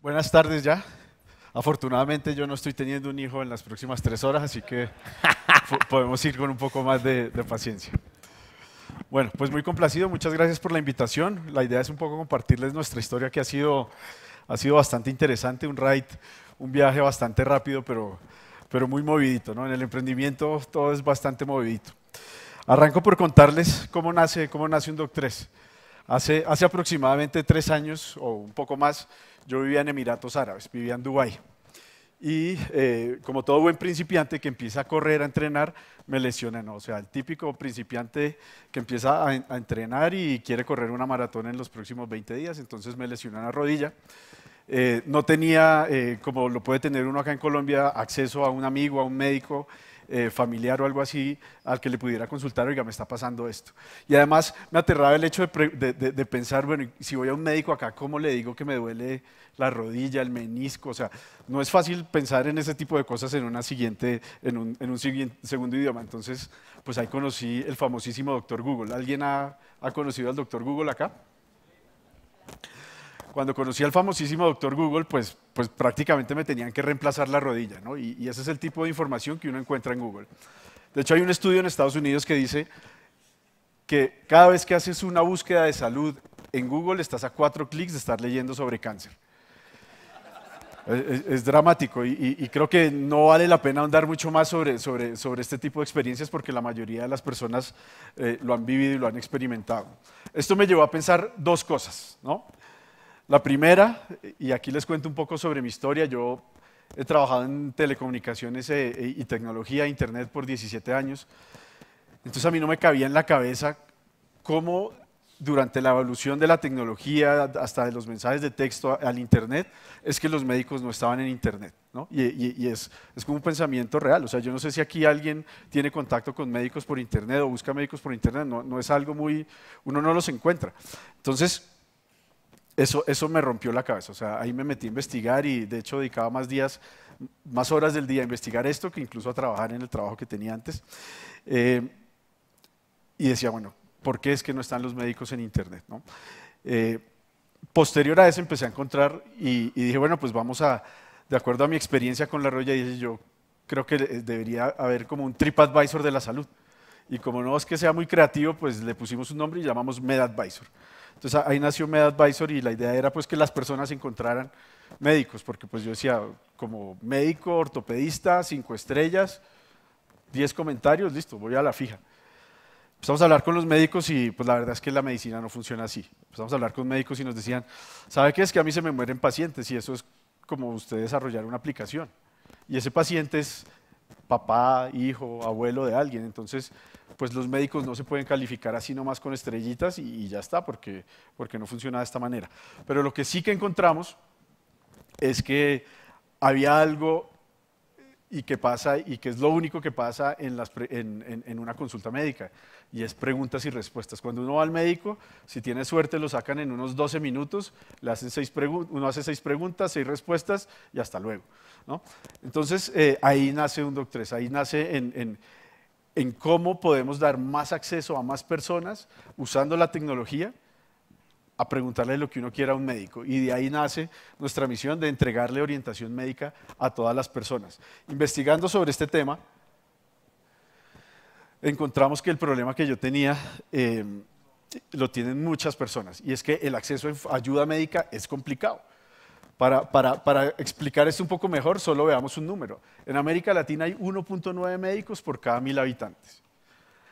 buenas tardes ya. Afortunadamente yo no estoy teniendo un hijo en las próximas tres horas, así que podemos ir con un poco más de, paciencia. Bueno, pues muy complacido, muchas gracias por la invitación. La idea es un poco compartirles nuestra historia que ha sido, ha sido bastante interesante, un ride, un viaje bastante rápido, pero, pero muy movidito. ¿no? En el emprendimiento todo es bastante movidito. Arranco por contarles cómo nace, cómo nace un Doc 3. Hace, aproximadamente tres años o un poco más, yo vivía en Emiratos Árabes, vivía en Dubái. Y eh, como todo buen principiante que empieza a correr, a entrenar, me lesioné. O sea, el típico principiante que empieza a, entrenar y quiere correr una maratón en los próximos 20 días, entonces me lesioné la rodilla. Eh, no tenía, eh, como lo puede tener uno acá en Colombia, acceso a un amigo, a un médico eh, familiar o algo así al que le pudiera consultar, oiga, me está pasando esto. Y además me aterraba el hecho de, pensar, bueno, si voy a un médico acá, ¿cómo le digo que me duele la rodilla, el menisco? O sea, no es fácil pensar en ese tipo de cosas en, una siguiente, en, un, segundo idioma. Entonces, pues ahí conocí el famosísimo doctor Google. ¿Alguien ha conocido al doctor Google acá? cuando conocí al famosísimo doctor Google, pues, pues prácticamente me tenían que reemplazar la rodilla, ¿no? Y, ese es el tipo de información que uno encuentra en Google. De hecho, hay un estudio en Estados Unidos que dice que cada vez que haces una búsqueda de salud en Google, estás a cuatro clics de estar leyendo sobre cáncer. Es, dramático y, creo que no vale la pena andar mucho más sobre, sobre, sobre este tipo de experiencias porque la mayoría de las personas eh, lo han vivido y lo han experimentado. Esto me llevó a pensar dos cosas. ¿no? La primera, y aquí les cuento un poco sobre mi historia, yo he trabajado en telecomunicaciones eh, eh, y tecnología, internet por 17 años, entonces a mí no me cabía en la cabeza cómo durante la evolución de la tecnología, hasta de los mensajes de texto al Internet, es que los médicos no estaban en Internet. ¿no? Y, es, es como un pensamiento real. O sea, yo no sé si aquí alguien tiene contacto con médicos por Internet o busca médicos por Internet. No, no es algo muy... Uno no los encuentra. Entonces, eso, me rompió la cabeza, o sea, ahí me metí a investigar y de hecho dedicaba más días, más horas del día a investigar esto que incluso a trabajar en el trabajo que tenía antes. Eh, y decía, bueno, ¿por qué es que no están los médicos en Internet? Eh, posterior a eso empecé a encontrar y, dije, bueno, pues vamos a, de acuerdo a mi experiencia con la roya, dije yo, creo que debería haber como un TripAdvisor de la salud. Y como no es que sea muy creativo, pues le pusimos un nombre y llamamos MedAdvisor. Entonces ahí nació MedAdvisor y la idea era pues que las personas encontraran médicos, porque pues yo decía, como médico, ortopedista, cinco estrellas, diez comentarios, listo, voy a la fija. Empezamos a hablar con los médicos y pues la verdad es que la medicina no funciona así. Empezamos a hablar con médicos y nos decían, ¿sabe qué es que a mí se me mueren pacientes? Y eso es como usted desarrollar una aplicación. Y ese paciente es papá, hijo, abuelo de alguien. Entonces pues los médicos no se pueden calificar así nomás con estrellitas y, ya está, porque, porque no funciona de esta manera. Pero lo que sí que encontramos es que había algo y que pasa y que es lo único que pasa en, las en, una consulta médica y es preguntas y respuestas. Cuando uno va al médico, si tiene suerte lo sacan en unos 12 minutos, le seis uno hace seis preguntas, seis respuestas y hasta luego. ¿no? Entonces eh, ahí nace un doctor, ahí nace en, en cómo podemos dar más acceso a más personas usando la tecnología a preguntarle lo que uno quiera a un médico. Y de ahí nace nuestra misión de entregarle orientación médica a todas las personas. Investigando sobre este tema, encontramos que el problema que yo tenía eh, lo tienen muchas personas y es que el acceso a ayuda médica es complicado. Para, explicar esto un poco mejor, solo veamos un número. En América Latina hay 1.9 médicos por cada mil habitantes.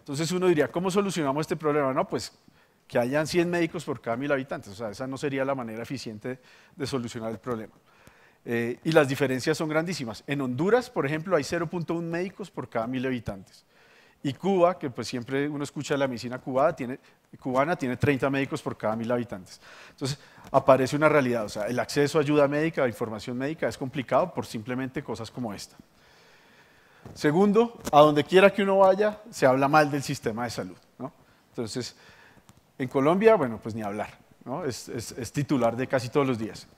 Entonces uno diría, ¿cómo solucionamos este problema? No, pues que hayan 100 médicos por cada mil habitantes. O sea, esa no sería la manera eficiente de solucionar el problema. Eh, y las diferencias son grandísimas. En Honduras, por ejemplo, hay 0.1 médicos por cada mil habitantes. Y Cuba, que pues siempre uno escucha de la medicina cubana, tiene, cubana, tiene 30 médicos por cada mil habitantes. Entonces, aparece una realidad, o sea, el acceso a ayuda médica, a información médica es complicado por simplemente cosas como esta. Segundo, a donde quiera que uno vaya, se habla mal del sistema de salud. Entonces, en Colombia, bueno, pues ni hablar, es titular de casi todos los días.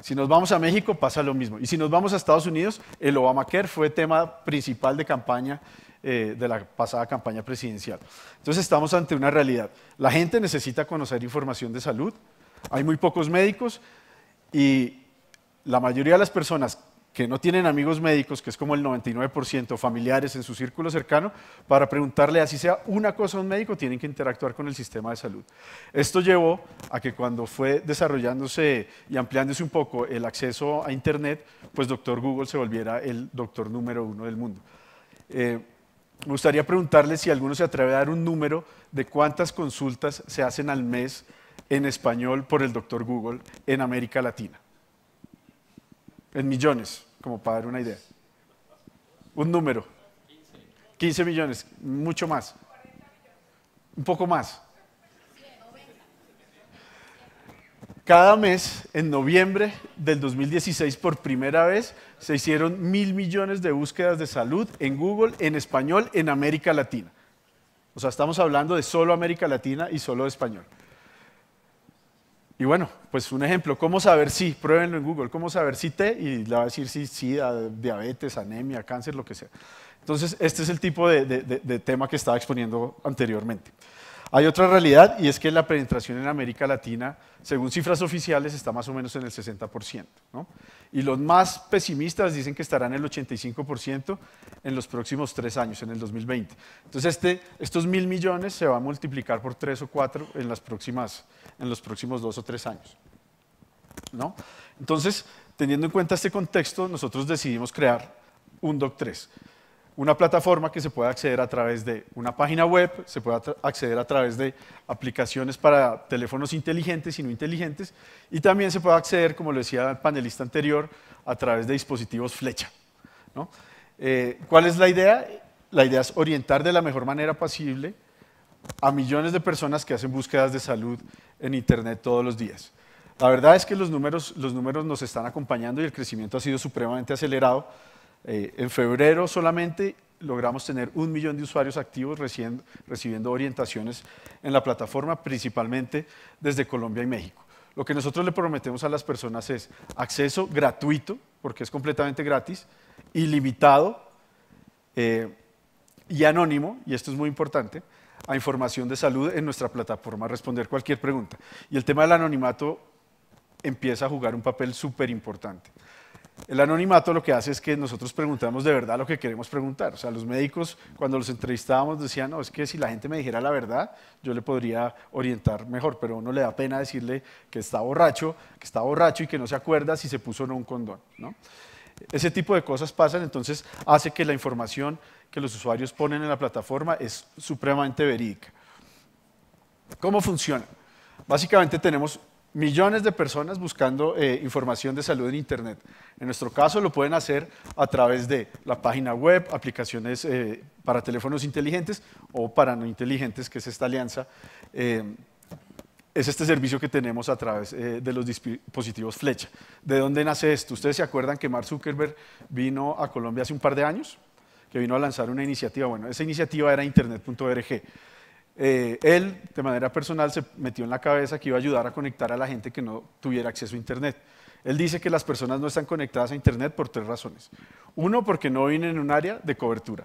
Si nos vamos a México pasa lo mismo. Y si nos vamos a Estados Unidos, el Obamacare fue tema principal de campaña eh, de la pasada campaña presidencial. Entonces estamos ante una realidad. La gente necesita conocer información de salud. Hay muy pocos médicos y la mayoría de las personas que no tienen amigos médicos, que es como el 99%, familiares en su círculo cercano, para preguntarle así sea una cosa a un médico, tienen que interactuar con el sistema de salud. Esto llevó a que cuando fue desarrollándose y ampliándose un poco el acceso a Internet, pues doctor Google se volviera el doctor número uno del mundo. Eh, me gustaría preguntarle si alguno se atreve a dar un número de cuántas consultas se hacen al mes en español por el doctor Google en América Latina. En millones, como para dar una idea. Un número. 15 millones, mucho más. Un poco más. Cada mes, en noviembre del 2016, por primera vez, se hicieron mil millones de búsquedas de salud en Google en español en América Latina. O sea, estamos hablando de solo América Latina y solo español. Y bueno, pues un ejemplo, ¿cómo saber si? Pruébenlo en Google, ¿cómo saber si T? Y le va a decir si SIDA, diabetes, anemia, cáncer, lo que sea. Entonces, este es el tipo de tema que estaba exponiendo anteriormente. Hay otra realidad y es que la penetración en América Latina, según cifras oficiales, está más o menos en el 60%. Y los más pesimistas dicen que estarán en el 85% en los próximos tres años, en el 2020. Entonces, este, estos mil millones se van a multiplicar por tres o cuatro en, las próximas, en los próximos dos o tres años. Entonces, teniendo en cuenta este contexto, nosotros decidimos crear un Doc 3 una plataforma que se puede acceder a través de una página web, se puede acceder a través de aplicaciones para teléfonos inteligentes y no inteligentes, y también se puede acceder, como lo decía el panelista anterior, a través de dispositivos flecha. Eh, ¿Cuál es la idea? La idea es orientar de la mejor manera posible a millones de personas que hacen búsquedas de salud en Internet todos los días. La verdad es que los números, los números nos están acompañando y el crecimiento ha sido supremamente acelerado eh, en febrero solamente logramos tener un millón de usuarios activos recibiendo, orientaciones en la plataforma, principalmente desde Colombia y México. Lo que nosotros le prometemos a las personas es acceso gratuito, porque es completamente gratis, ilimitado eh, y anónimo, y esto es muy importante, a información de salud en nuestra plataforma, responder cualquier pregunta. Y el tema del anonimato empieza a jugar un papel súper importante. El anonimato lo que hace es que nosotros preguntamos de verdad lo que queremos preguntar. O sea, los médicos cuando los entrevistábamos decían, no, es que si la gente me dijera la verdad, yo le podría orientar mejor, pero a uno le da pena decirle que está borracho, que está borracho y que no se acuerda si se puso o no un condón. Ese tipo de cosas pasan, entonces hace que la información que los usuarios ponen en la plataforma es supremamente verídica. ¿Cómo funciona? Básicamente tenemos millones de personas buscando eh, información de salud en Internet. En nuestro caso lo pueden hacer a través de la página web, aplicaciones eh, para teléfonos inteligentes o para no inteligentes, que es esta alianza. Eh, es este servicio que tenemos a través de los dispositivos flecha. ¿De dónde nace esto? Ustedes se acuerdan que Mark Zuckerberg vino a Colombia hace un par de años, que vino a lanzar una iniciativa. Bueno, esa iniciativa era internet.org. Eh, él, de manera personal, se metió en la cabeza que iba a ayudar a conectar a la gente que no tuviera acceso a Internet. Él dice que las personas no están conectadas a Internet por tres razones. Uno, porque no vienen en un área de cobertura.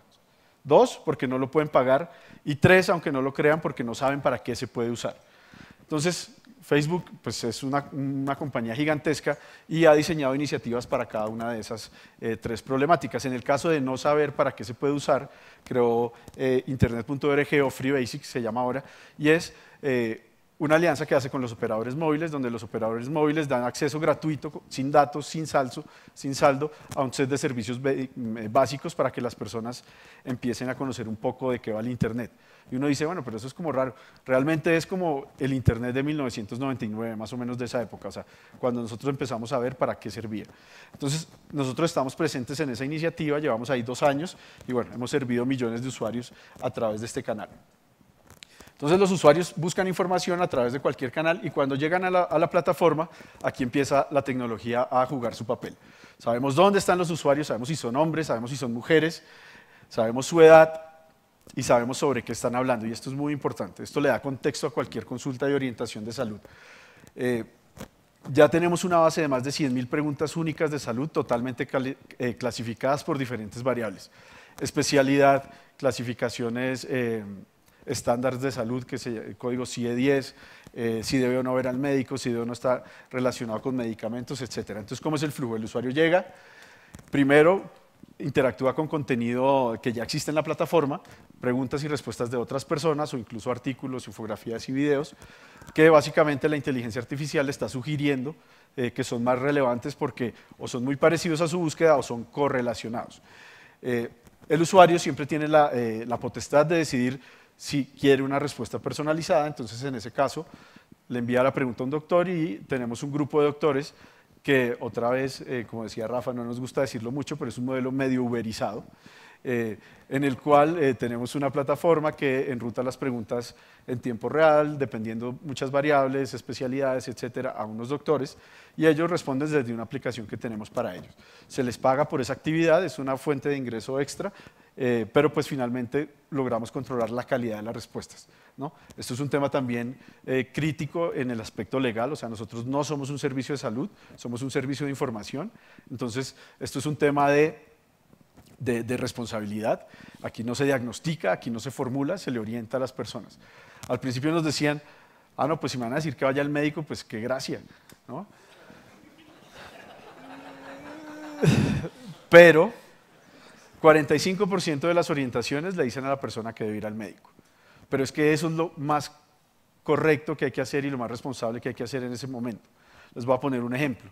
Dos, porque no lo pueden pagar. Y tres, aunque no lo crean, porque no saben para qué se puede usar. Entonces, Facebook pues, es una, compañía gigantesca y ha diseñado iniciativas para cada una de esas eh, tres problemáticas. En el caso de no saber para qué se puede usar, creó eh, internet.org o Free Basics, se llama ahora, y es eh, una alianza que hace con los operadores móviles, donde los operadores móviles dan acceso gratuito, sin datos, sin, salso, sin saldo, a un set de servicios básicos para que las personas empiecen a conocer un poco de qué va el Internet. Y uno dice, bueno, pero eso es como raro. Realmente es como el Internet de 1999, más o menos de esa época, o sea, cuando nosotros empezamos a ver para qué servía. Entonces, nosotros estamos presentes en esa iniciativa, llevamos ahí dos años y bueno, hemos servido millones de usuarios a través de este canal. Entonces los usuarios buscan información a través de cualquier canal y cuando llegan a la, plataforma, aquí empieza la tecnología a jugar su papel. Sabemos dónde están los usuarios, sabemos si son hombres, sabemos si son mujeres, sabemos su edad y sabemos sobre qué están hablando. Y esto es muy importante. Esto le da contexto a cualquier consulta de orientación de salud. Eh, ya tenemos una base de más de 100.000 preguntas únicas de salud totalmente eh, clasificadas por diferentes variables. Especialidad, clasificaciones... Eh, estándares de salud, que es el código CIE e 10, eh, si debe o no ver al médico, si debe o no estar relacionado con medicamentos, etc. Entonces, ¿cómo es el flujo? El usuario llega, primero interactúa con contenido que ya existe en la plataforma, preguntas y respuestas de otras personas o incluso artículos, infografías y videos, que básicamente la inteligencia artificial está sugiriendo eh, que son más relevantes porque o son muy parecidos a su búsqueda o son correlacionados. Eh, el usuario siempre tiene la, la potestad de decidir si quiere una respuesta personalizada, entonces en ese caso le envía la pregunta a un doctor y tenemos un grupo de doctores que otra vez, eh, como decía Rafa, no nos gusta decirlo mucho, pero es un modelo medio uberizado, eh, en el cual eh, tenemos una plataforma que enruta las preguntas en tiempo real, dependiendo muchas variables, especialidades, etcétera, a unos doctores, y ellos responden desde una aplicación que tenemos para ellos. Se les paga por esa actividad, es una fuente de ingreso extra, eh, pero pues finalmente logramos controlar la calidad de las respuestas. ¿no? Esto es un tema también eh, crítico en el aspecto legal, o sea, nosotros no somos un servicio de salud, somos un servicio de información, entonces esto es un tema de de, de, responsabilidad. Aquí no se diagnostica, aquí no se formula, se le orienta a las personas. Al principio nos decían, ah, no, pues si me van a decir que vaya al médico, pues qué gracia, ¿no? Pero 45% de las orientaciones le dicen a la persona que debe ir al médico. Pero es que eso es lo más correcto que hay que hacer y lo más responsable que hay que hacer en ese momento. Les voy a poner un ejemplo.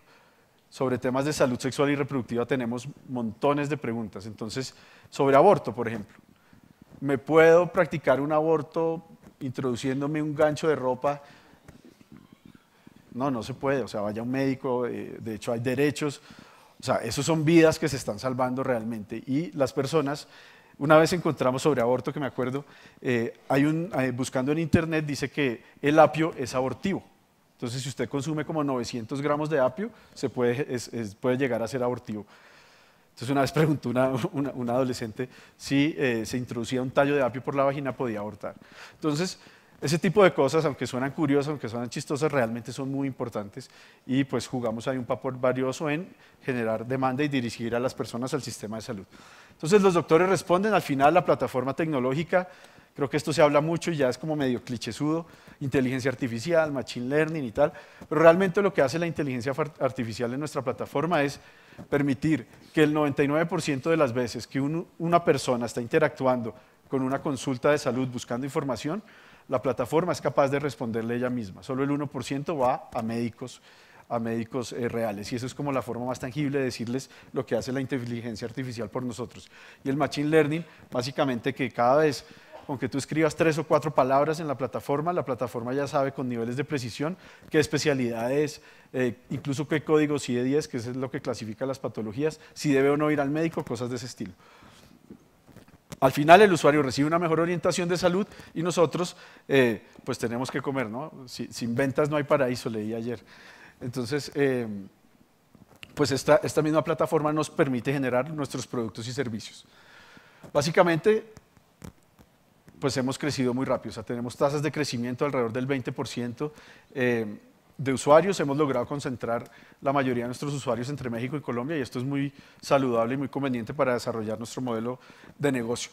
Sobre temas de salud sexual y reproductiva tenemos montones de preguntas. Entonces, sobre aborto, por ejemplo. ¿Me puedo practicar un aborto introduciéndome un gancho de ropa no, no se puede, o sea, vaya un médico, eh, de hecho hay derechos, o sea, esas son vidas que se están salvando realmente. Y las personas, una vez encontramos sobre aborto, que me acuerdo, eh, hay un, eh, buscando en internet dice que el apio es abortivo. Entonces, si usted consume como 900 gramos de apio, se puede, llegar a ser abortivo. Entonces, una vez preguntó una, una, adolescente si eh, se introducía un tallo de apio por la vagina podía abortar. Entonces, ese tipo de cosas, aunque suenan curiosas, aunque suenan chistosas, realmente son muy importantes y pues jugamos ahí un papel valioso en generar demanda y dirigir a las personas al sistema de salud. Entonces los doctores responden, al final la plataforma tecnológica, creo que esto se habla mucho y ya es como medio clichésudo, inteligencia artificial, machine learning y tal, pero realmente lo que hace la inteligencia artificial en nuestra plataforma es permitir que el 99% de las veces que una persona está interactuando con una consulta de salud buscando información, la plataforma es capaz de responderle ella misma. Solo el 1% va a médicos, a médicos eh, reales. Y eso es como la forma más tangible de decirles lo que hace la inteligencia artificial por nosotros. Y el Machine Learning, básicamente que cada vez aunque tú escribas tres o cuatro palabras en la plataforma, la plataforma ya sabe con niveles de precisión qué especialidades, eh, incluso qué código, si de 10, que es lo que clasifica las patologías, si debe o no ir al médico, cosas de ese estilo. Al final el usuario recibe una mejor orientación de salud y nosotros eh, pues tenemos que comer, ¿no? sin ventas no hay paraíso, leí ayer. Entonces, eh, pues esta, esta misma plataforma nos permite generar nuestros productos y servicios. Básicamente, pues hemos crecido muy rápido, o sea, tenemos tasas de crecimiento alrededor del 20% de usuarios, hemos logrado concentrar la mayoría de nuestros usuarios entre México y Colombia y esto es muy saludable y muy conveniente para desarrollar nuestro modelo de negocio.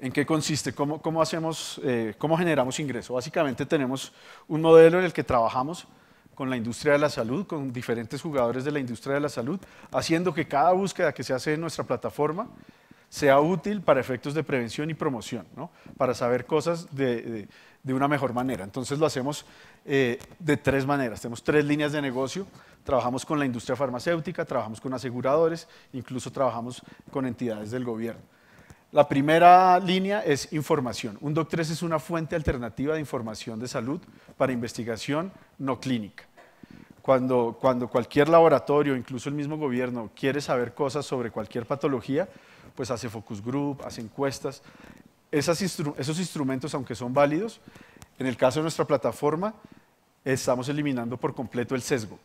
¿En qué consiste? ¿Cómo, hacemos, eh, cómo generamos ingreso? Básicamente tenemos un modelo en el que trabajamos con la industria de la salud, con diferentes jugadores de la industria de la salud, haciendo que cada búsqueda que se hace en nuestra plataforma sea útil para efectos de prevención y promoción, para saber cosas de, una mejor manera. Entonces lo hacemos eh, de tres maneras. Tenemos tres líneas de negocio. Trabajamos con la industria farmacéutica, trabajamos con aseguradores, incluso trabajamos con entidades del gobierno. La primera línea es información. Un doc 3 es una fuente alternativa de información de salud para investigación no clínica. Cuando, cuando cualquier laboratorio, incluso el mismo gobierno, quiere saber cosas sobre cualquier patología, pues hace focus group, hace encuestas. esos instrumentos, aunque son válidos, en el caso de nuestra plataforma, estamos eliminando por completo el sesgo.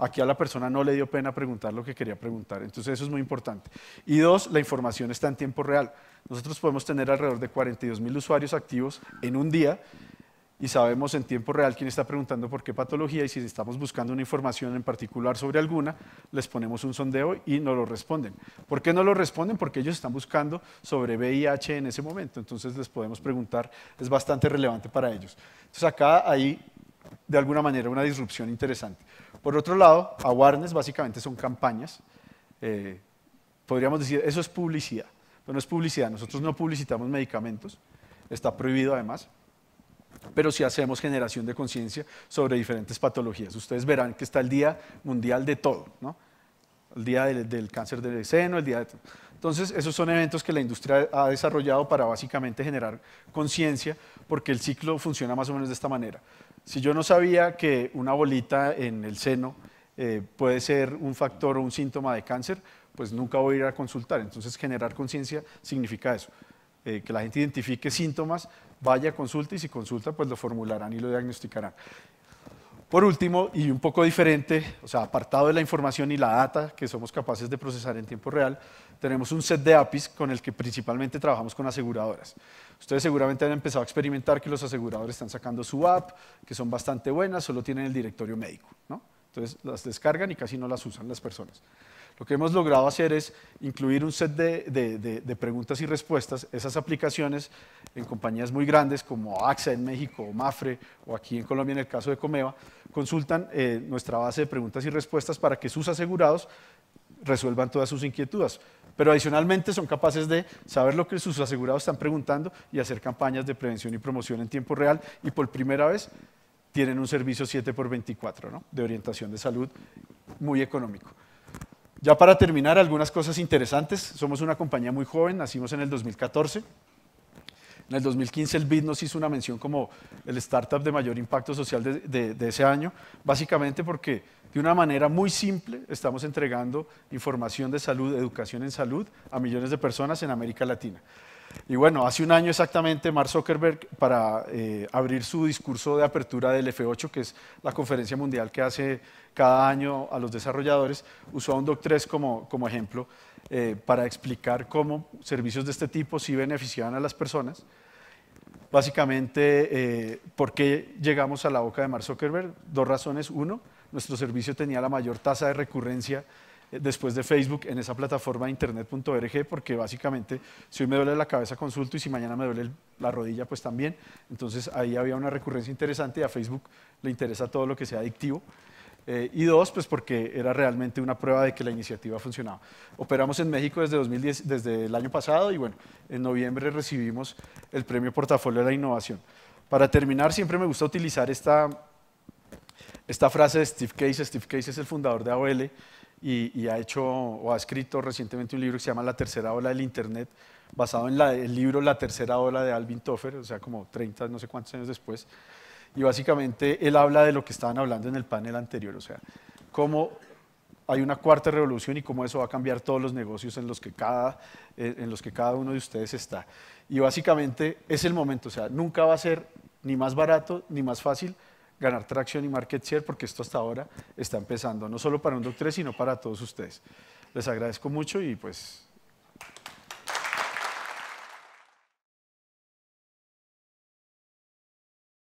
Aquí a la persona no le dio pena preguntar lo que quería preguntar, entonces eso es muy importante. Y dos, la información está en tiempo real. Nosotros podemos tener alrededor de 42 mil usuarios activos en un día y sabemos en tiempo real quién está preguntando por qué patología y si estamos buscando una información en particular sobre alguna, les ponemos un sondeo y no lo responden. ¿Por qué no lo responden? Porque ellos están buscando sobre VIH en ese momento, entonces les podemos preguntar, es bastante relevante para ellos. Entonces acá hay de alguna manera una disrupción interesante. Por otro lado, awareness básicamente son campañas, eh, podríamos decir, eso es publicidad, pero no es publicidad, nosotros no publicitamos medicamentos, está prohibido además, pero si hacemos generación de conciencia sobre diferentes patologías. Ustedes verán que está el Día Mundial de todo, ¿no? El Día del, Cáncer del Seno, el Día de... Entonces, esos son eventos que la industria ha desarrollado para básicamente generar conciencia, porque el ciclo funciona más o menos de esta manera. Si yo no sabía que una bolita en el seno eh, puede ser un factor o un síntoma de cáncer, pues nunca voy a ir a consultar. Entonces, generar conciencia significa eso. Eh, que la gente identifique síntomas, vaya a consulta y si consulta, pues lo formularán y lo diagnosticarán. Por último, y un poco diferente, o sea, apartado de la información y la data que somos capaces de procesar en tiempo real, tenemos un set de APIs con el que principalmente trabajamos con aseguradoras. Ustedes seguramente han empezado a experimentar que los aseguradores están sacando su app, que son bastante buenas, solo tienen el directorio médico, ¿no? Entonces las descargan y casi no las usan las personas. Lo que hemos logrado hacer es incluir un set de, preguntas y respuestas. Esas aplicaciones en compañías muy grandes como AXA en México, o MAFRE o aquí en Colombia en el caso de Comeva, consultan eh, nuestra base de preguntas y respuestas para que sus asegurados resuelvan todas sus inquietudes. Pero adicionalmente son capaces de saber lo que sus asegurados están preguntando y hacer campañas de prevención y promoción en tiempo real. Y por primera vez tienen un servicio 7x24 ¿no? de orientación de salud muy económico. Ya para terminar, algunas cosas interesantes. Somos una compañía muy joven, nacimos en el 2014. En el 2015 el BID nos hizo una mención como el startup de mayor impacto social de, de, ese año, básicamente porque de una manera muy simple estamos entregando información de salud, educación en salud a millones de personas en América Latina. Y bueno, hace un año exactamente, Mark Zuckerberg, para eh, abrir su discurso de apertura del F8, que es la conferencia mundial que hace cada año a los desarrolladores, usó a un Doc3 como, ejemplo eh, para explicar cómo servicios de este tipo sí beneficiaban a las personas. Básicamente, eh, ¿por qué llegamos a la boca de Mark Zuckerberg? Dos razones. Uno, nuestro servicio tenía la mayor tasa de recurrencia después de Facebook en esa plataforma internet.org, porque básicamente si hoy me duele la cabeza consulto y si mañana me duele la rodilla, pues también. Entonces ahí había una recurrencia interesante y a Facebook le interesa todo lo que sea adictivo. Eh, y dos, pues porque era realmente una prueba de que la iniciativa funcionaba. Operamos en México desde, 2010, desde el año pasado y bueno, en noviembre recibimos el premio Portafolio de la Innovación. Para terminar, siempre me gusta utilizar esta, esta frase de Steve Case. Steve Case es el fundador de AOL y, ha hecho o ha escrito recientemente un libro que se llama La tercera ola del Internet, basado en el libro La tercera ola de Alvin Toffer, o sea, como 30, no sé cuántos años después. Y básicamente él habla de lo que estaban hablando en el panel anterior, o sea, cómo hay una cuarta revolución y cómo eso va a cambiar todos los negocios en los que cada, eh, en los que cada uno de ustedes está. Y básicamente es el momento, o sea, nunca va a ser ni más barato ni más fácil, ganar tracción y market share, porque esto hasta ahora está empezando, no solo para un doctor, sino para todos ustedes. Les agradezco mucho y pues